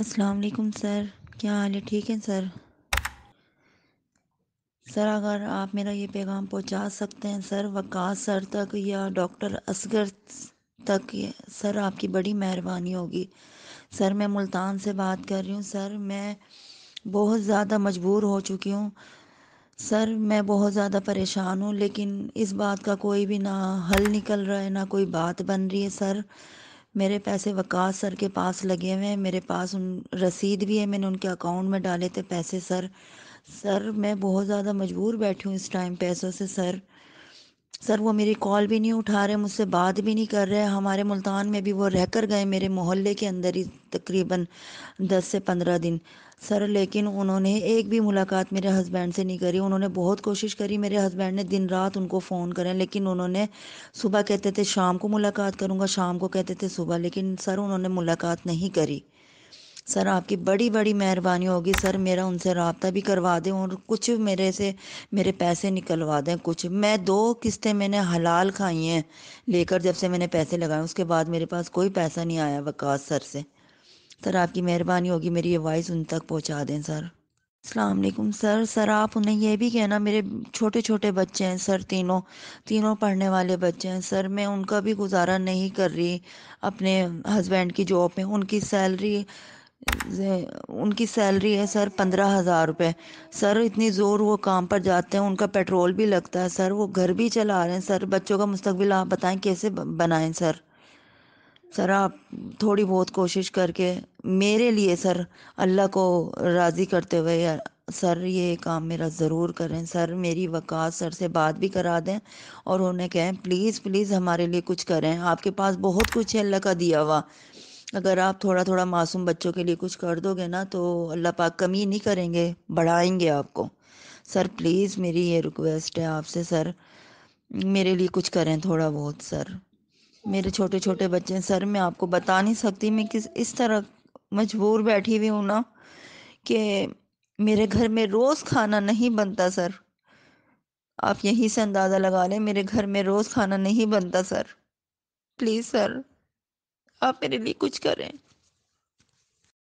अस्सलाम वालेकुम सर क्या हाल है ठीक है सर सर अगर आप मेरा ये पैगाम पहुंचा सकते हैं सर वकास सर तक या डॉक्टर असगर तक सर आपकी बड़ी मेहरबानी होगी सर मैं मुल्तान से बात कर रही हूँ सर मैं बहुत ज़्यादा मजबूर हो चुकी हूँ सर मैं बहुत ज़्यादा परेशान हूँ लेकिन इस बात का कोई भी ना हल निकल रहा है ना कोई बात बन रही है सर मेरे पैसे वकास सर के पास लगे हुए हैं मेरे पास उन रसीद भी है मैंने उनके अकाउंट में डाले थे पैसे सर सर मैं बहुत ज़्यादा मजबूर बैठी हूँ इस टाइम पैसों से सर सर वो मेरी कॉल भी नहीं उठा रहे मुझसे बात भी नहीं कर रहे हमारे मुल्तान में भी वो रह कर गए मेरे मोहल्ले के अंदर ही तकरीबन दस से पंद्रह दिन सर लेकिन उन्होंने एक भी मुलाकात मेरे हस्बैंड से नहीं करी उन्होंने बहुत कोशिश करी मेरे हस्बैंड ने दिन रात उनको फ़ोन करें लेकिन उन्होंने सुबह कहते थे शाम को मुलाकात करूँगा शाम को कहते थे सुबह लेकिन सर उन्होंने मुलाकात नहीं करी सर आपकी बड़ी बड़ी मेहरबानी होगी सर मेरा उनसे रबता भी करवा दें और कुछ मेरे से मेरे पैसे निकलवा दें कुछ मैं दो किस्तें मैंने हलाल खाई हैं लेकर जब से मैंने पैसे लगाए उसके बाद मेरे पास कोई पैसा नहीं आया वकास सर से सर आपकी मेहरबानी होगी मेरी ये वॉइस उन तक पहुँचा दें सर अलकुम सर सर आप उन्हें यह भी कहना मेरे छोटे छोटे बच्चे हैं सर तीनों तीनों पढ़ने वाले बच्चे हैं सर मैं उनका भी गुजारा नहीं कर रही अपने हस्बैंड की जॉब में उनकी सैलरी उनकी सैलरी है सर पंद्रह हज़ार रुपये सर इतनी ज़ोर वो काम पर जाते हैं उनका पेट्रोल भी लगता है सर वो घर भी चला रहे हैं सर बच्चों का मुस्तबिल आप बताएं कैसे बनाएं सर सर आप थोड़ी बहुत कोशिश करके मेरे लिए सर अल्लाह को राज़ी करते हुए यार सर ये काम मेरा ज़रूर करें सर मेरी वक़ात सर से बात भी करा दें और उन्हें कहें प्लीज़ प्लीज़ हमारे लिए कुछ करें आपके पास बहुत कुछ है अल्लाह का दिया हुआ अगर आप थोड़ा थोड़ा मासूम बच्चों के लिए कुछ कर दोगे ना तो अल्लाह पाक कमी नहीं करेंगे बढ़ाएंगे आपको सर प्लीज़ मेरी ये रिक्वेस्ट है आपसे सर मेरे लिए कुछ करें थोड़ा बहुत सर मेरे छोटे छोटे बच्चे हैं सर मैं आपको बता नहीं सकती मैं किस इस तरह मजबूर बैठी हुई हूँ ना कि मेरे घर में रोज़ खाना नहीं बनता सर आप यहीं से अंदाज़ा लगा लें मेरे घर में रोज़ खाना नहीं बनता सर प्लीज़ सर आप मेरे लिए कुछ करें